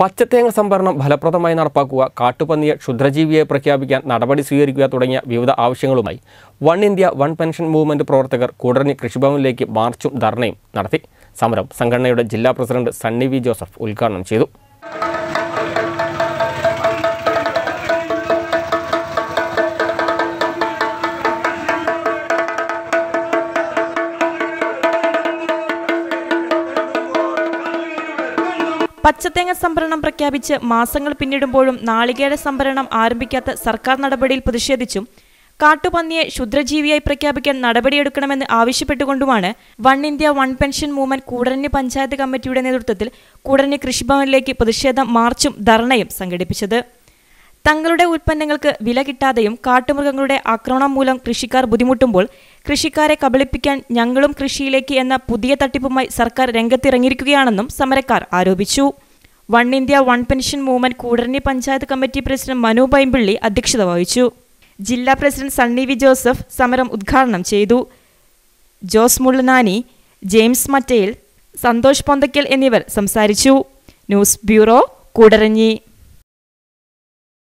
പച്ചത്തേങ്ങ സംഭരണം ഫലപ്രദമായി നടപ്പാക്കുക കാട്ടുപന്നിയെ ക്ഷുദ്രജീവിയെ പ്രഖ്യാപിക്കാൻ നടപടി സ്വീകരിക്കുക തുടങ്ങിയ വിവിധ ആവശ്യങ്ങളുമായി one India one pension movement പ്രവർത്തകർ കൂടറഞ്ഞി കൃഷിഭവനിലേക്ക് മാർച്ചും ധർണയും നടത്തി സമരം സംഘടനയുടെ ജില്ലാ പ്രസിഡന്റ് സണ്ണി വി ജോസഫ് ഉദ്ഘാടനം ചെയ്തു പച്ചത്തേങ്ങ സംഭരണം പ്രഖ്യാപിച്ച് മാസങ്ങൾ പിന്നിടുമ്പോഴും നാളികേര സംഭരണം ആരംഭിക്കാത്ത സർക്കാർ നടപടിയിൽ പ്രതിഷേധിച്ചും കാട്ടുപന്നിയെ ക്ഷുദ്രജീവിയായി പ്രഖ്യാപിക്കാൻ നടപടിയെടുക്കണമെന്ന് ആവശ്യപ്പെട്ടുകൊണ്ടുമാണ് one India one pension movement Koodaranji panchayat കമ്മിറ്റിയുടെ നേതൃത്വത്തിൽ കൂടരഞ്ഞ് കൃഷിഭവനിലേക്ക് പ്രതിഷേധ മാർച്ചും ധർണയും സംഘടിപ്പിച്ചത് തങ്ങളുടെ ഉൽപ്പന്നങ്ങൾക്ക് വില കിട്ടാതെയും കാട്ടുമൃഗങ്ങളുടെ ആക്രമണം മൂലം കൃഷിക്കാർ ബുദ്ധിമുട്ടുമ്പോൾ കൃഷിക്കാരെ കബളിപ്പിക്കാൻ ഞങ്ങളും കൃഷിയിലേക്ക് എന്ന പുതിയ തട്ടിപ്പുമായി സർക്കാർ രംഗത്തിറങ്ങിയിരിക്കുകയാണെന്നും സമരക്കാർ ആരോപിച്ചു one India one pension movement Koodaranji panchayat committee president Manu Paimpilly അധ്യക്ഷത വഹിച്ചു ജില്ലാ പ്രസിഡന്റ് സണ്ണി വി ജോസഫ് സമരം ഉദ്ഘാടനം ചെയ്തു ജോസ് മുള്ളനാനി ജെയിംസ് മറ്റേൽ സന്തോഷ് പൊന്തക്കൽ എന്നിവർ സംസാരിച്ചു ന്യൂസ് ബ്യൂറോ കൂടരഞ്ഞി